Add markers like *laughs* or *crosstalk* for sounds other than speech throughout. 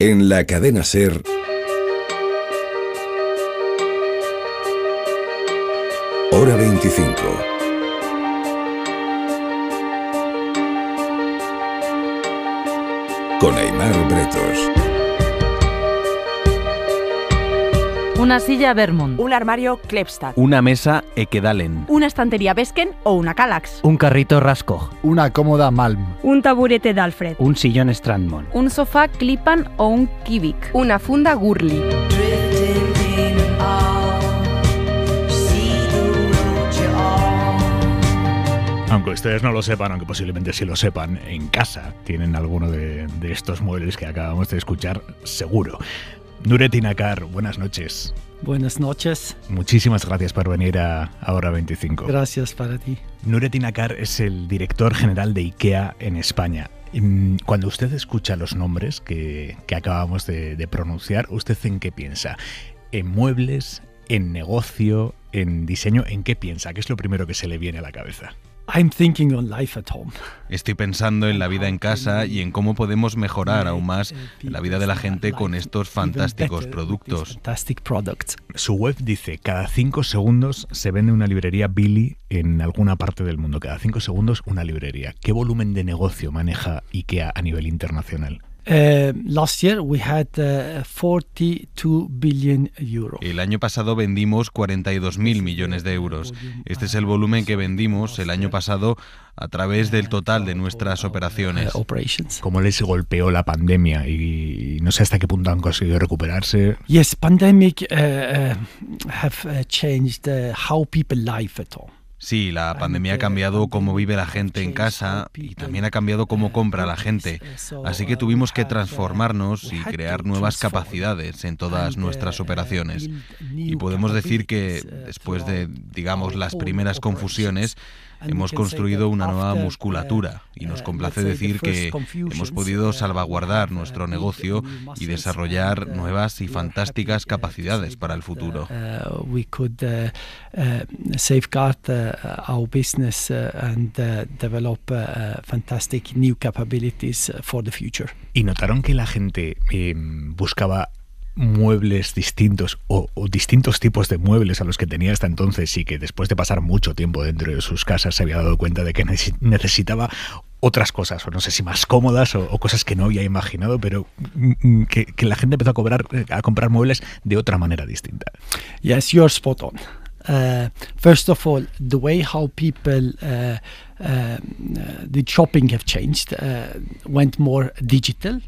en la cadena Ser. Hora 25. Con Aymar Bretos. Una silla Vermont. Un armario Klepstad, Una mesa Ekedalen. Una estantería Besken o una Kallax. Un carrito Raskog. Una cómoda Malm. Un taburete Dalfred. Un sillón Strandmon. Un sofá clipan o un Kivik. Una funda Gurly. Aunque ustedes no lo sepan, aunque posiblemente sí lo sepan, en casa tienen alguno de, de estos muebles que acabamos de escuchar seguro. Nure buenas noches. Buenas noches. Muchísimas gracias por venir a, Hora 25. Gracias para ti. Nure es el director general de IKEA en España. Mm, cuando usted escucha los nombres que, acabamos de, de pronunciar, ¿usted en qué piensa? ¿En muebles? ¿En negocio? ¿En diseño? ¿En qué piensa? ¿Qué es lo primero que se le viene a la cabeza? Estoy pensando en la vida en casa y en cómo podemos mejorar aún más la vida de la gente con estos fantásticos productos. Su web dice, cada cinco segundos se vende una librería Billy en alguna parte del mundo. Cada cinco segundos una librería. ¿Qué volumen de negocio maneja IKEA a nivel internacional? Eh, last year we had uh, El año pasado vendimos 42 mil millones de euros. Este es el volumen que vendimos el año pasado a través del total de nuestras operaciones. Eh, Como les golpeó la pandemia y no sé hasta qué punto han conseguido recuperarse. Yes, pandemic eh, have changed how people life at all. Sí, la pandemia ha cambiado cómo vive la gente en casa y también ha cambiado cómo compra la gente. Así que tuvimos que transformarnos y crear nuevas capacidades en todas uh, nuestras uh, operaciones. Y podemos decir que uh, después de, digamos, las primeras confusiones, Hemos construido una nueva musculatura uh, y nos uh, complace decir que hemos podido uh, salvaguardar nuestro negocio y desarrollar nuevas y fantásticas capacidades para el futuro. Y notaron que la gente eh, buscaba muebles distintos o, distintos tipos de muebles a los que tenía hasta entonces y que después de pasar mucho tiempo dentro de sus casas se había dado cuenta de que necesitaba otras cosas, o no sé si más cómodas o, cosas que no había imaginado, pero mm, mm, que, la gente empezó a, cobrar, eh, a comprar muebles de otra manera distinta. Yes, you're spot on. Uh, first of all, the way how people uh, uh, the shopping have changed, went more digital.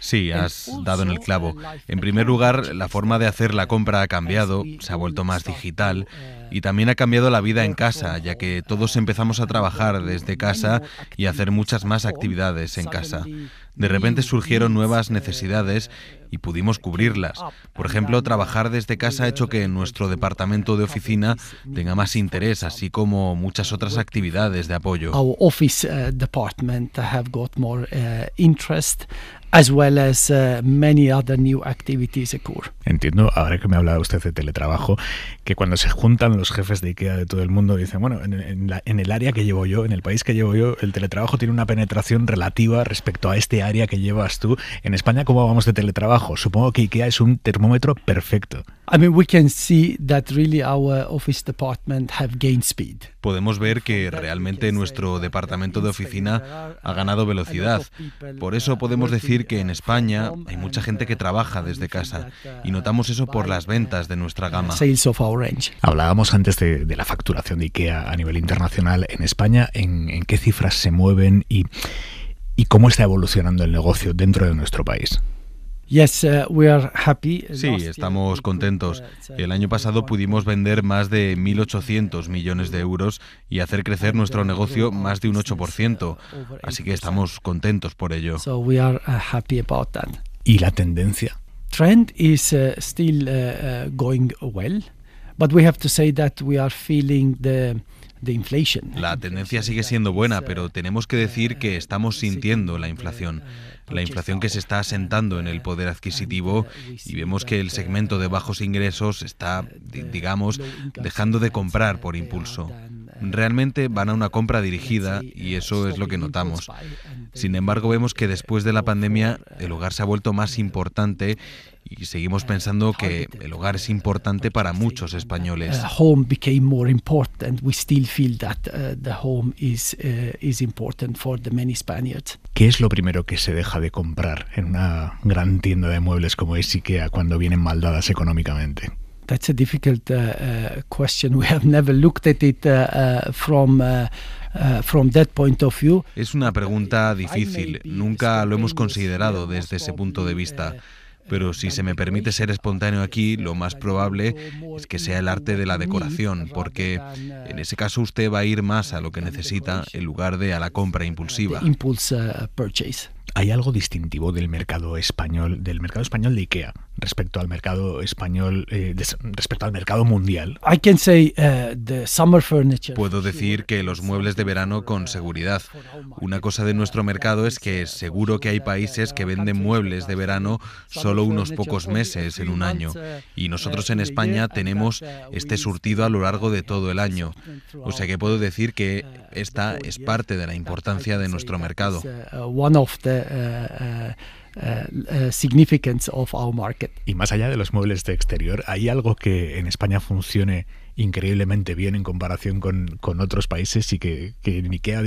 Sí, has dado en el clavo. En primer lugar, la forma de hacer la compra ha cambiado, se ha vuelto más digital eh, y también ha cambiado la vida en casa, ya que todos eh, empezamos a trabajar desde casa y a hacer muchas más actividades en casa. De repente surgieron nuevas necesidades y pudimos cubrirlas. Por ejemplo, trabajar desde casa ha hecho que nuestro departamento de oficina tenga más interés, así como muchas otras actividades de apoyo. office uh, department have got more uh, interest as well as uh, many other new activities occur. Entiendo, ahora que me ha hablado usted de teletrabajo, que cuando se juntan los jefes de IKEA de todo el mundo dicen, bueno, en, en, el área que llevo yo, en el país que llevo yo, el teletrabajo tiene una penetración relativa respecto a este área que llevas tú. En España, ¿cómo vamos de teletrabajo? Supongo que IKEA es un termómetro perfecto. Podemos ver que realmente nuestro departamento de oficina ha ganado velocidad. Por eso podemos decir que en España hay mucha gente que trabaja desde casa uh, y notamos eso por las uh, ventas de nuestra uh, gama. Hablábamos antes de, la facturación de IKEA a nivel internacional en España, en, qué cifras se mueven y cómo está evolucionando el negocio dentro de nuestro país. Uh, we are happy. Sí, estamos contentos. Uh, El uh, año pasado pudimos vender más de 1.800 millones de euros y hacer crecer nuestro negocio más de un 8%. Así que estamos contentos por ello. ¿Y la tendencia? going are la tendencia sigue siendo buena, pero tenemos que decir que estamos sintiendo la inflación la inflación que se está asentando en el poder adquisitivo y vemos que el segmento de bajos ingresos está, digamos, dejando de comprar por impulso realmente van a una compra dirigida y eso es lo que notamos. Sin embargo, vemos que después de la pandemia el hogar se ha vuelto más importante y seguimos pensando que el hogar es importante para muchos españoles. ¿Qué es lo primero que se deja de comprar en una gran tienda de muebles como es IKEA cuando vienen maldadas económicamente? Es una pregunta difícil. Nunca lo hemos considerado desde ese punto de vista uh, pero uh, si se me permite ser espontáneo aquí, uh, lo más probable es que sea el arte de la decoración, porque en ese caso usted va a ir más a lo que necesita en lugar de a la compra impulsiva. ¿Hay algo distintivo del mercado español, del mercado español de IKEA? respecto al mercado español, eh, respecto al mercado mundial. I can say, uh, summer Puedo decir que los muebles de verano con seguridad. Una cosa de nuestro mercado es que seguro que hay países que venden muebles de verano solo unos pocos meses en un año. Y nosotros en España tenemos este surtido a lo largo de todo el año. O sea que puedo decir que esta es parte de la importancia de nuestro mercado. Eh, eh, significance of our market. Y más allá de los muebles de exterior, ¿hay algo que en España funcione increíblemente bien en comparación con, con otros países y que, que en IKEA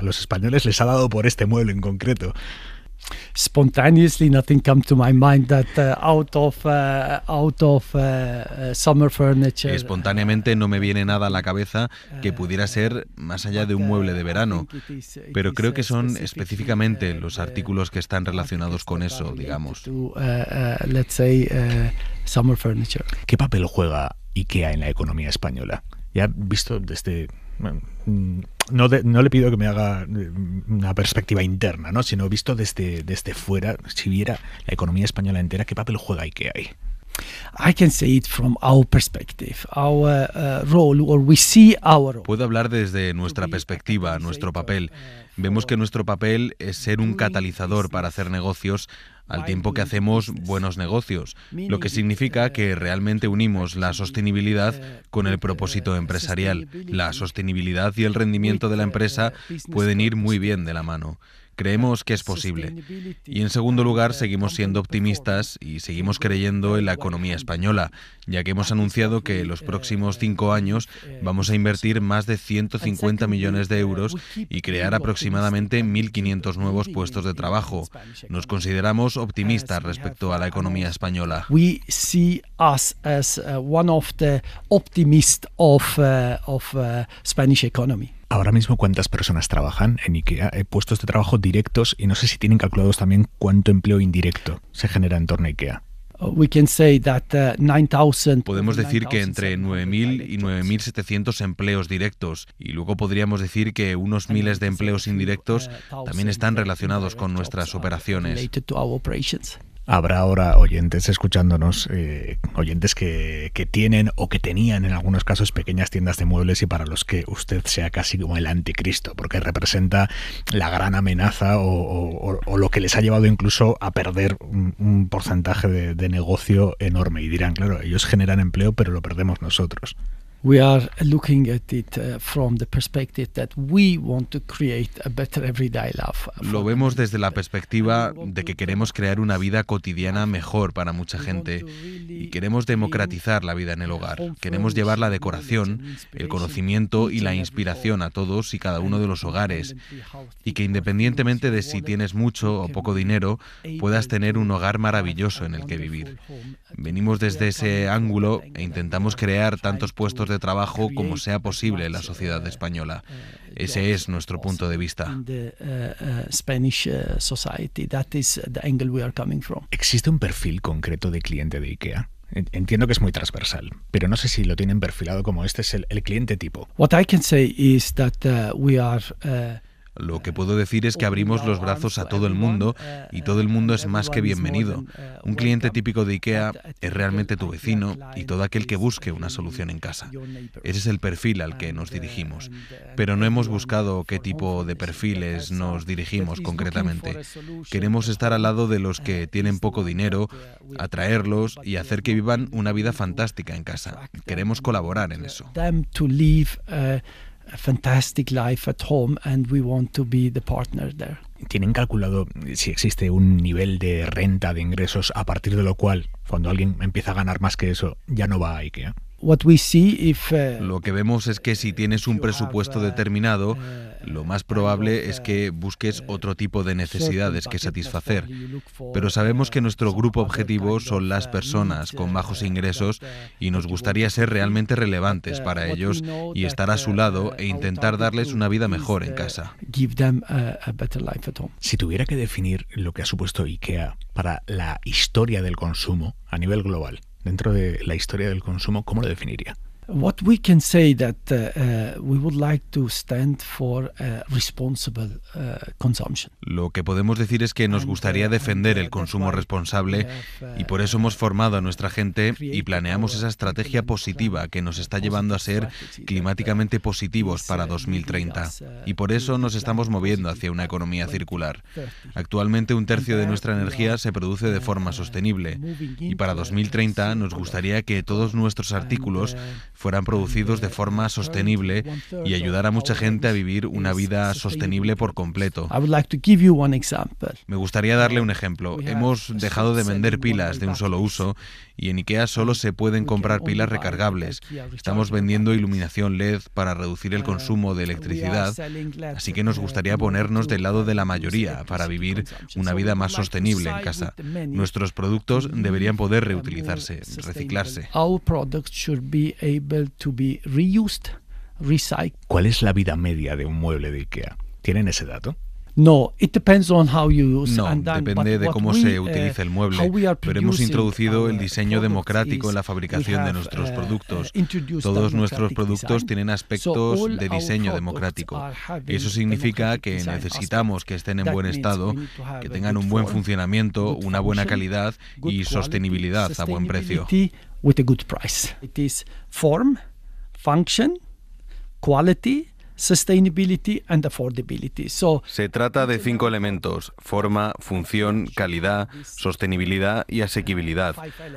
a los españoles les ha dado por este mueble en concreto? spontaneously nothing to my mind that uh, out of uh, out of uh, summer furniture espontáneamente no me viene nada a la cabeza que eh, pudiera ser más allá de un mueble de verano pero creo que son específicamente los artículos que están relacionados con eso digamos let's say summer furniture qué papel juega IKEA en la economía española ya visto desde mm, no, no le pido que me haga mm, una perspectiva interna, ¿no? sino visto desde, desde fuera, si viera la economía española entera, ¿qué papel juega qué hay Puedo hablar desde nuestra perspectiva, nuestro papel. Eh, Vemos que nuestro papel es ser un catalizador para hacer negocios al tiempo que hacemos buenos negocios, lo que significa que realmente unimos la sostenibilidad con el propósito empresarial. La sostenibilidad y el rendimiento de la empresa pueden ir muy bien de la mano. Creemos que es posible. Y en segundo lugar, uh, seguimos siendo optimistas y seguimos creyendo en la economía española, ya que hemos anunciado que en los próximos uh, cinco años uh, vamos a invertir más de 150 millones de euros y crear aproximadamente 1.500 nuevos puestos de trabajo. Nos consideramos optimistas respecto a la economía española. We see us as one of the optimist of, of Spanish economy. Ahora mismo, ¿cuántas personas trabajan en IKEA? He puestos de este trabajo directos y no sé si tienen calculados también cuánto empleo indirecto se genera en torno a IKEA. Uh, uh, Podemos decir que entre 9.000 y 9.700 empleos directos y luego podríamos decir que unos miles de empleos indirectos también están relacionados con nuestras operaciones. Habrá ahora oyentes escuchándonos, eh, oyentes que, que, tienen o que tenían en algunos casos pequeñas tiendas de muebles y para los que usted sea casi como el anticristo, porque representa la gran amenaza o, lo que les ha llevado incluso a perder un, porcentaje de negocio enorme. Y dirán, claro, ellos generan empleo, pero lo perdemos nosotros. Lo vemos desde la perspectiva de que queremos crear una vida cotidiana mejor para mucha gente y queremos democratizar la vida en el hogar. Queremos llevar la decoración, el conocimiento y la inspiración a todos y cada uno de los hogares y que independientemente de si tienes mucho o poco dinero, puedas tener un hogar maravilloso en el que vivir. Venimos desde ese ángulo e intentamos crear tantos puestos de de trabajo como sea posible en la sociedad eh, española. Eh, Ese es nuestro punto de vista. ¿Existe un perfil concreto de cliente de IKEA? Entiendo que es muy transversal, pero no sé si lo tienen perfilado como este es el, cliente tipo. What can say that eh, we are lo que puedo decir es que abrimos los brazos a todo el mundo y todo el mundo es más que bienvenido. Un cliente típico de IKEA es realmente tu vecino y todo aquel que busque una solución en casa. Ese es el perfil al que nos dirigimos. Pero no hemos buscado qué tipo de perfiles nos dirigimos concretamente. Queremos estar al lado de los que tienen poco dinero, atraerlos y hacer que vivan una vida fantástica en casa. Queremos colaborar en eso fantastic life and we want to be the partner ¿Tienen calculado si existe un nivel de renta de ingresos a partir de lo cual cuando alguien empieza a ganar más que eso ya no va a IKEA? What we see if, uh, lo que vemos es que si tienes un presupuesto uh, determinado, uh, lo más probable es que busques otro tipo de necesidades que satisfacer. Pero sabemos que nuestro grupo objetivo son las personas con bajos ingresos y nos gustaría ser realmente relevantes para ellos y estar a su lado e intentar darles una vida mejor en casa. Si tuviera que definir lo que ha supuesto IKEA para la historia del consumo a nivel global, dentro de la historia del consumo, ¿cómo lo definiría? Lo que podemos decir es que nos gustaría uh, defender el uh, consumo responsable uh, y por eso hemos formado a nuestra gente y planeamos esa estrategia positiva que nos está llevando a ser climáticamente positivos para 2030 y por eso nos estamos moviendo hacia una economía circular. Actualmente un tercio de nuestra energía se produce de forma sostenible y para 2030 nos gustaría que todos nuestros artículos fueran producidos de forma sostenible y ayudar a mucha gente a vivir una vida sostenible por completo. Me gustaría darle un ejemplo. Hemos dejado de vender pilas de un solo uso y en IKEA solo se pueden comprar pilas recargables. Estamos vendiendo iluminación LED para reducir el ah, consumo de electricidad, así que nos gustaría ponernos del lado de la mayoría para vivir una vida más sostenible en casa. Nuestros productos deberían poder reutilizarse, reciclarse. ¿Cuál es la vida media de un mueble de IKEA? ¿Tienen ese dato? No, it depends on how you use depende de cómo se eh, utiliza el mueble, pero hemos introducido el diseño democrático en la fabricación de nuestros eh, productos. Todos nuestros productos tienen aspectos de diseño democrático. Eso significa que necesitamos que estén en buen estado, que tengan un buen funcionamiento, una buena calidad y sostenibilidad a buen precio. It is form, function, quality, sustainability and affordability. Se trata de cinco elementos, forma, función, calidad, sostenibilidad y asequibilidad.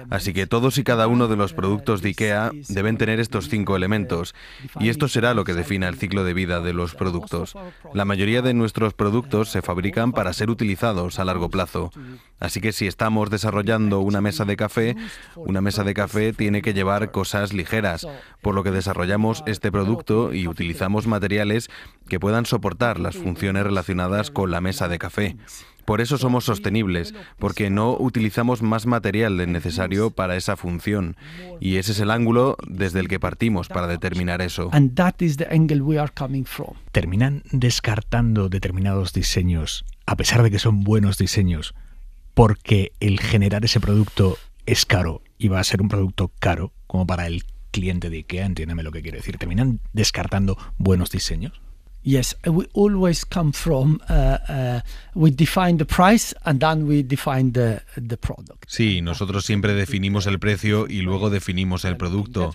Así que todos y cada uno de los productos de IKEA deben tener estos cinco elementos y esto será lo que defina el ciclo de vida de los productos. La mayoría de nuestros productos se fabrican para ser utilizados a largo plazo. Así que si estamos desarrollando una mesa de café, una mesa de café tiene que llevar cosas ligeras, por lo que desarrollamos este producto y utilizamos materiales que puedan soportar las funciones relacionadas con la mesa de café. Por eso somos sostenibles, porque no utilizamos más material del necesario para esa función. Y ese es el ángulo desde el que partimos para determinar eso. Terminan descartando determinados diseños, a pesar de que son buenos diseños, porque el generar ese producto es caro y va a ser un producto caro como para el cliente de IKEA, entiéndeme lo que quiero decir. Terminan descartando buenos diseños we always from Sí, nosotros siempre definimos el precio y luego definimos el producto.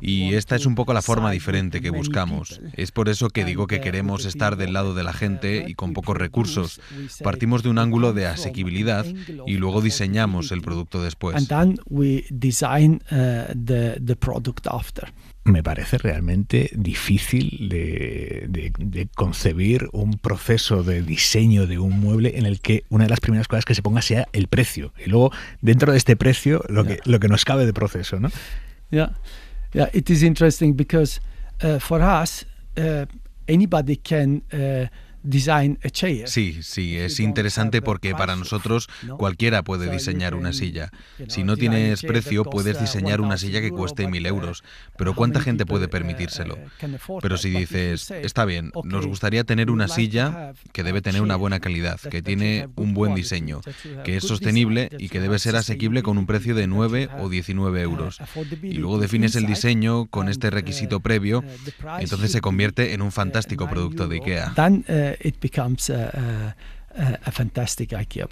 Y esta es un poco la forma diferente que buscamos. Es por eso que digo que uh, queremos estar del lado de la gente uh, y con pocos recursos. Partimos de un ángulo de asequibilidad y luego diseñamos el producto después. And then we design uh, the, the product after me parece realmente difícil de, concebir un proceso de diseño de un mueble en el que una de las primeras cosas que se ponga sea el precio. Y luego, dentro de este precio, lo, que, lo que nos cabe de proceso, ¿no? Yeah, yeah, it is interesting because uh, for us, uh, anybody can... Uh, Sí, sí, es interesante porque para nosotros cualquiera puede diseñar una silla. Si no tienes precio, puedes uh, diseñar una silla que cueste mil uh, euros, pero ¿cuánta gente puede uh, permitírselo? Pero si dices, está bien, nos gustaría tener una silla que debe tener una buena calidad, que tiene un buen diseño, que es sostenible y que debe ser asequible con un precio de 9 o 19 euros. Y luego defines el diseño con este requisito previo, entonces se convierte en un fantástico producto de IKEA it becomes a, a, a fantastic IKEA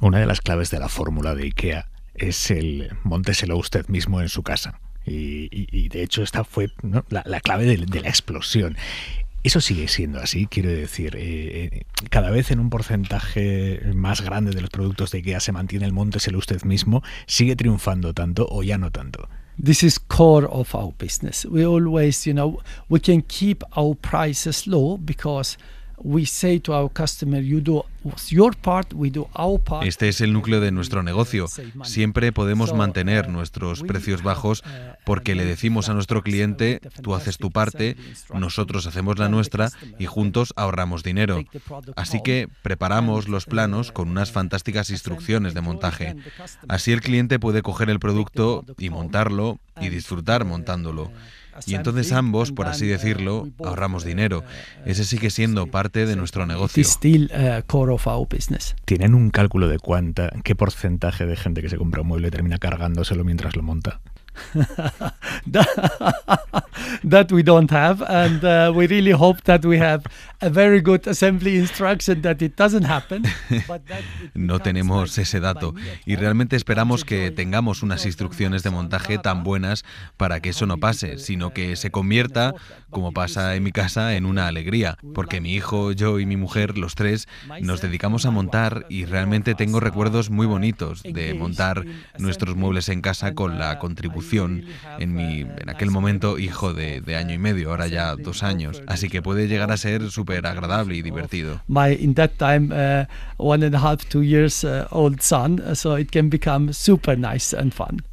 Una de las claves de la fórmula de IKEA es el monteselo usted mismo en su casa. Y, de hecho esta fue la, clave de, la explosión. Eso sigue siendo así, quiero decir, eh, eh, cada vez en un porcentaje más grande de los productos de IKEA se mantiene el Monteselo usted mismo, sigue triunfando tanto o ya no tanto. This is core of our business. We always, you know, we can keep our prices low because este es el núcleo de nuestro negocio. Siempre podemos mantener uh, nuestros precios bajos uh, porque le decimos a nuestro cliente, tú haces tu parte, nosotros hacemos la nuestra y juntos ahorramos dinero. Así que preparamos los planos con unas fantásticas instrucciones de montaje. Así el cliente puede coger el producto y montarlo y disfrutar uh, montándolo. Y entonces ambos, por así decirlo, ahorramos eh, dinero. Eh, eh, Ese sigue siendo parte de nuestro negocio. Uh, ¿Tienen un cálculo de cuánta, qué porcentaje de gente que se compra un mueble termina cargándoselo mientras lo monta? no tenemos ese dato y realmente esperamos que tengamos unas instrucciones de montaje tan buenas para que eso no pase, sino que se convierta, como pasa en mi casa, en una alegría. Porque mi hijo, yo y mi mujer, los tres, nos dedicamos a montar y realmente tengo recuerdos muy bonitos de montar nuestros muebles en casa con la contribución en aquel momento, hijo de, año y medio, ahora ya dos años. Así que puede llegar a ser súper agradable y divertido.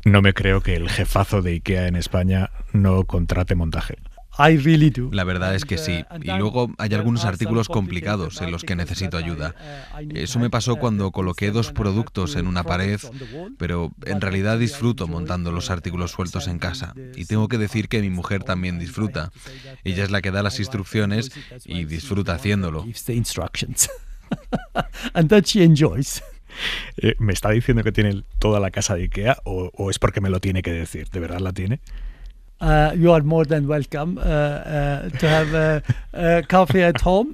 No me creo que el jefazo de IKEA en España no contrate montaje really La verdad es que sí. Uh, y luego hay algunos artículos complicados en los que necesito ayuda. Uh, Eso me pasó uh, cuando coloqué dos productos en una pared, pero en realidad disfruto montando los artículos sueltos en casa. Y tengo que decir que mi mujer también disfruta. Ella es la que da las instrucciones y disfruta haciéndolo. *laughs* And enjoys. Eh, ¿Me está diciendo que tiene toda la casa de Ikea o, o, es porque me lo tiene que decir? ¿De verdad la tiene?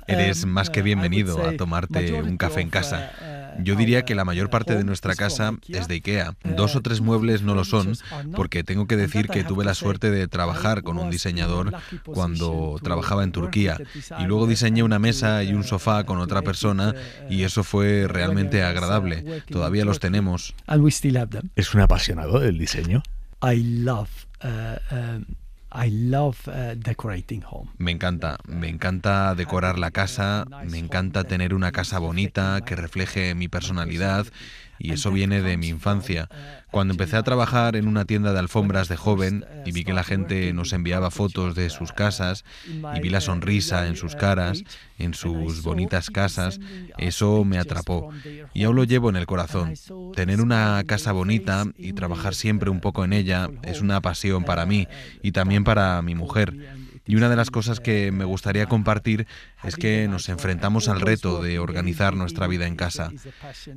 Eres más que uh, bienvenido a tomarte un café en casa. Uh, uh, Yo diría que la mayor parte de nuestra casa es de IKEA. Dos o tres muebles no lo son, porque tengo que decir que tuve la suerte de trabajar con un diseñador cuando trabajaba en Turquía. Y luego diseñé una mesa y un sofá con otra persona, y eso fue realmente agradable. Todavía los tenemos. ¿Es un apasionado del diseño? I love eh, eh, I love eh, decorating home. Me encanta, me encanta decorar la casa, me encanta tener una casa bonita que refleje mi personalidad y eso viene de mi infancia. Cuando empecé a trabajar en una tienda de alfombras de joven y vi que la gente nos enviaba fotos de sus casas y vi la sonrisa en sus caras, en sus bonitas casas, eso me atrapó y aún lo llevo en el corazón. Tener una casa bonita y trabajar siempre un poco en ella es una pasión para mí y también para mi mujer. Y una de las cosas que me gustaría compartir es que nos enfrentamos al reto de organizar nuestra vida en casa.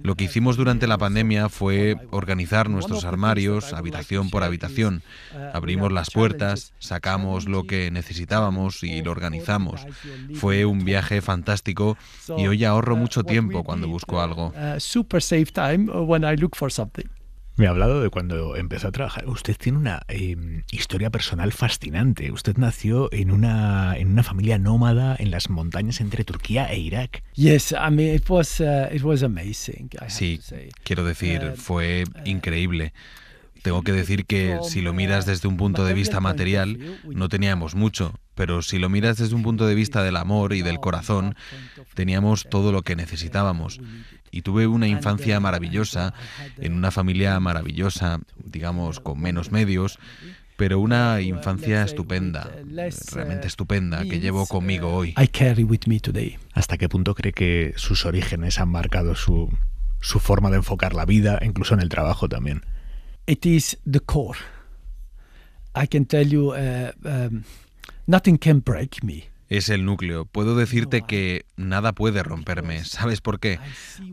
Lo que hicimos durante la pandemia fue organizar nuestros armarios habitación por habitación. Abrimos las puertas, sacamos lo que necesitábamos y lo organizamos. Fue un viaje fantástico y hoy ahorro mucho tiempo cuando busco algo me ha hablado de cuando empezó a trabajar. Usted tiene una em, historia personal fascinante. Usted nació en una, en una familia nómada en las montañas entre Turquía e Irak. Yes, I mean, it was, uh, sí, quiero decir, um, fue uh, increíble. Tengo que decir que si lo miras desde un punto de vista material, no teníamos mucho pero si lo miras desde un punto de vista del amor y del corazón, teníamos todo lo que necesitábamos. Y tuve una infancia maravillosa, en una familia maravillosa, digamos, con menos medios, pero una infancia estupenda, realmente estupenda, que llevo conmigo hoy. ¿Hasta qué punto cree que sus orígenes han marcado su, su forma de enfocar la vida, incluso en el trabajo también? It is the core. I can tell you, uh, um, es el núcleo. Puedo decirte que nada puede romperme. ¿Sabes por qué?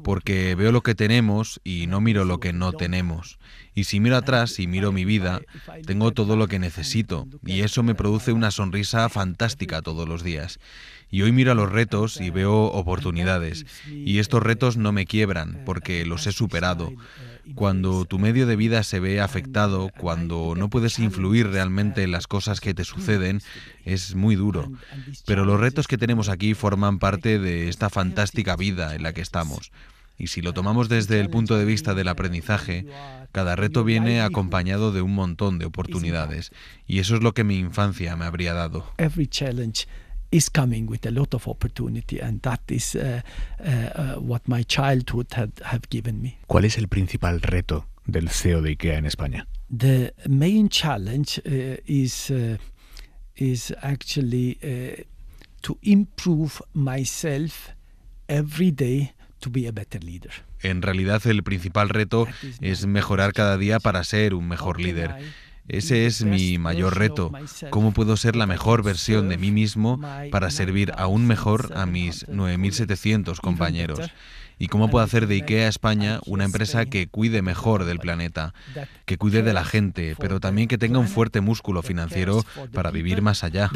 Porque veo lo que tenemos y no miro lo que no tenemos. Y si miro atrás y miro mi vida, tengo todo lo que necesito. Y eso me produce una sonrisa fantástica todos los días. Y hoy miro a los retos y veo oportunidades. Y estos retos no me quiebran porque los he superado. Eh, cuando tu medio de vida se ve afectado, cuando no puedes influir realmente en las cosas que te suceden, es muy duro. Pero los retos que tenemos aquí forman parte de esta fantástica vida en la que estamos. Y si lo tomamos desde el punto de vista del aprendizaje, cada reto viene acompañado de un montón de oportunidades. Y eso es lo que mi infancia me habría dado is coming with a lot of opportunity and that is uh, uh, uh, what my childhood had have given me. ¿Cuál es el principal reto del CEO de IKEA en España? The main challenge is is actually to improve myself every day to be a better leader. En realidad el principal reto es mejorar cada día para ser un mejor líder. Ese es mi mayor reto, cómo puedo ser la mejor versión de mí mismo para servir aún mejor a mis 9.700 compañeros y cómo puedo hacer de IKEA España una empresa que cuide mejor del planeta, que cuide de la gente, pero también que tenga un fuerte músculo financiero para vivir más allá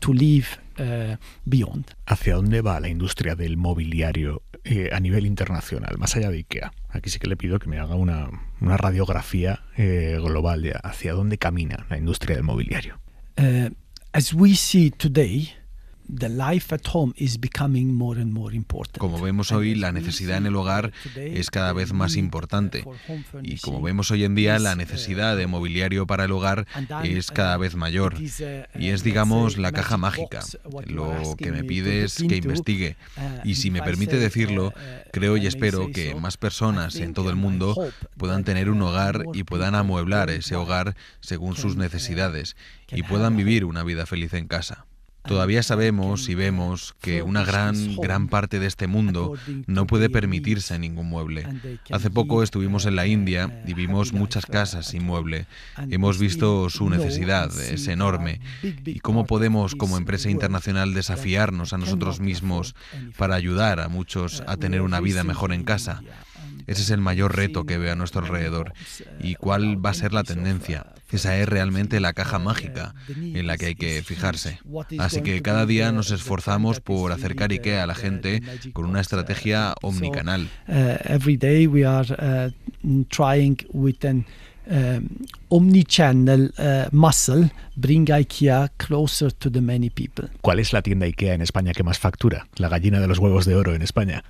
to live eh, ¿Hacia dónde va la industria del mobiliario eh, a nivel internacional, más allá de IKEA? Aquí sí que le pido que me haga una, radiografía eh, global de hacia dónde camina la industria del mobiliario. as we see today, como vemos hoy, la necesidad en el hogar es cada vez más uh, importante. Y como vemos hoy en día, la uh, necesidad de mobiliario para el hogar es uh, cada vez mayor. Y es, digamos, la caja mágica. Lo que me pide es que investigue. Y si me permite decirlo, creo y espero que más personas en todo el mundo puedan tener un hogar y puedan amueblar ese hogar según sus necesidades y puedan vivir una vida feliz en casa. Todavía sabemos y vemos que una gran, gran parte de este mundo no puede permitirse ningún mueble. Hace poco estuvimos en la eh, India y eh, vimos muchas casas sin mueble. Hemos visto su necesidad, es enorme, y cómo podemos como empresa internacional desafiarnos a nosotros mismos para ayudar a muchos a uh, tener una vida mejor en casa. Ese es el mayor reto que veo a nuestro alrededor. ¿Y cuál va a ser la tendencia? Esa es realmente la caja mágica en la que hay que fijarse. Así que cada día nos esforzamos por acercar IKEA a la uh, gente con una estrategia omnicanal um, omnichannel uh, muscle bring IKEA closer to the many people. ¿Cuál es la tienda IKEA en España que más factura? La gallina de los huevos de oro en España.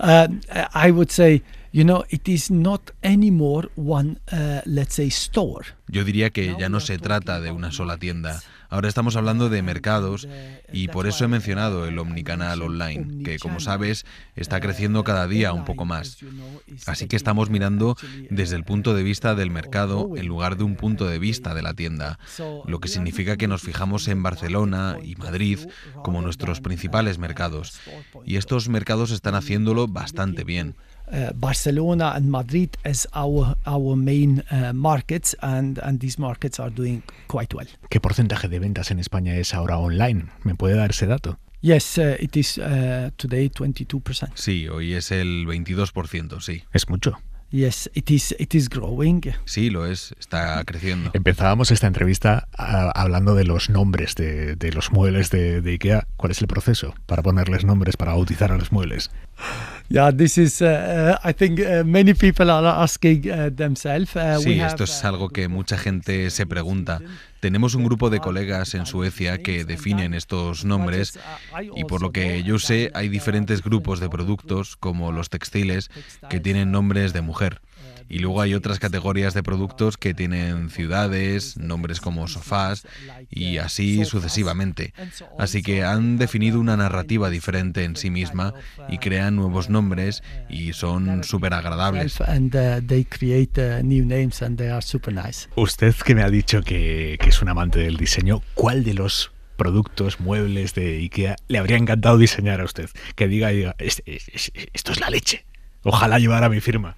uh, *laughs* I would say, you know, it is not anymore one, uh, let's say, store. Yo diría que ya no se trata de una sola tienda. Ahora estamos hablando de mercados y por eso he mencionado el omnicanal online, que como sabes está creciendo cada día un poco más. Así que estamos mirando desde el punto de vista del mercado en lugar de un punto de vista de la tienda, lo que significa que nos fijamos en Barcelona y Madrid como nuestros principales mercados. Y estos mercados están haciéndolo bastante bien. Uh, Barcelona and Madrid es our, our main uh, markets, and, and these markets are doing quite well. ¿Qué porcentaje de ventas en España es ahora online? ¿Me puede dar ese dato? Yes, uh, it is today 22%. Sí, hoy es el 22%, sí. Es mucho. Yes, it is, it is growing. Sí, lo es, está creciendo. Empezábamos esta entrevista hablando de los nombres de, de los muebles de, de IKEA. ¿Cuál es el proceso para ponerles nombres, para bautizar a los muebles? sí, esto es algo que mucha gente se pregunta. Tenemos un grupo de colegas en Suecia que definen estos nombres y por lo que yo sé hay diferentes grupos de productos, como los textiles, que tienen nombres de mujer. Y luego hay otras categorías de productos que tienen ciudades, nombres como sofás y así sucesivamente. Así que han definido una narrativa diferente en sí misma y crean nuevos nombres y son súper agradables. Uh, uh, usted que me ha dicho que, es un amante del diseño, ¿cuál de los productos, muebles de IKEA le habría encantado diseñar a usted? Que diga, diga este, esto es la leche. Ojalá llevara mi firma.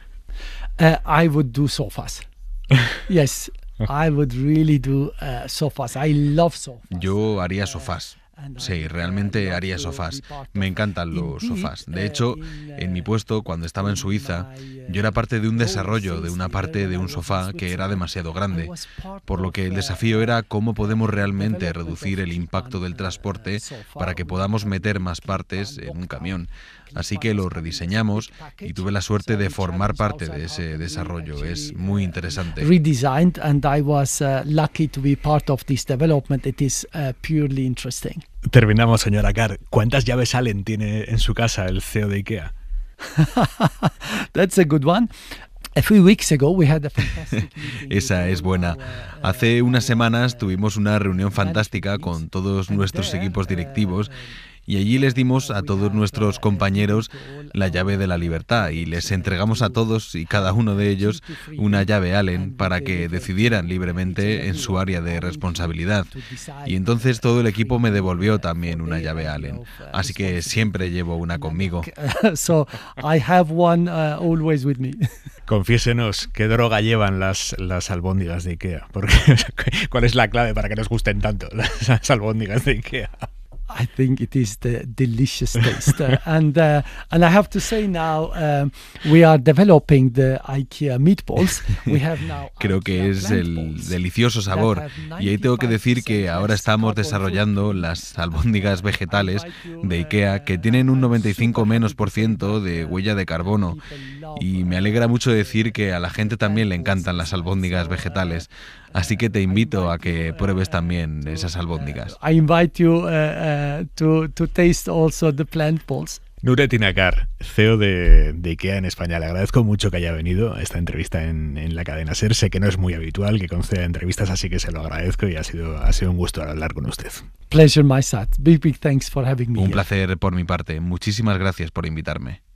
Uh, I would do love Yo haría sofás. Uh, sí, uh, realmente haría sofás. Me encantan los sofás. De hecho, en mi puesto, cuando estaba en Suiza, yo era parte de un desarrollo de una parte de un sofá que era demasiado grande, por lo que el desafío era cómo podemos realmente reducir el impacto del transporte para que podamos meter más partes en un camión. Así que lo rediseñamos y tuve la suerte de formar parte de ese desarrollo. Es muy interesante. Redesigned and I was uh, lucky to be part of this development. It is uh, purely interesting. Terminamos, señora Carr. ¿Cuántas llaves Allen tiene en su casa el CEO de IKEA? *laughs* That's a good one. *laughs* Esa es buena. Hace unas semanas tuvimos una reunión fantástica con todos nuestros equipos directivos y allí les dimos a todos nuestros compañeros la llave de la libertad y les entregamos a todos y cada uno de ellos una llave Allen para que decidieran libremente en su área de responsabilidad. Y entonces todo el equipo me devolvió también una llave Allen, así que siempre llevo una conmigo. Confiésenos qué droga llevan las, las albóndigas de Ikea, porque *laughs* ¿cuál es la clave para que nos gusten tanto *laughs* las albóndigas de Ikea? Creo que es el delicioso sabor y ahí tengo que decir que ahora estamos desarrollando las albóndigas vegetales de uh, IKEA que tienen un 95 menos por ciento de uh, huella de carbono y me alegra mucho uh, decir que a la gente también le encantan las albóndigas vegetales. Así que te invito a que pruebes también esas albóndigas. I invite you uh, uh, to, taste also the plant balls. CEO de, de, IKEA en España. Le agradezco mucho que haya venido a esta entrevista en, la cadena SER. Sé que no es muy habitual que conceda entrevistas, así que se lo agradezco y ha sido, ha sido un gusto hablar con usted. Pleasure, my Big, big thanks for having me. Un placer por mi parte. Muchísimas gracias por invitarme.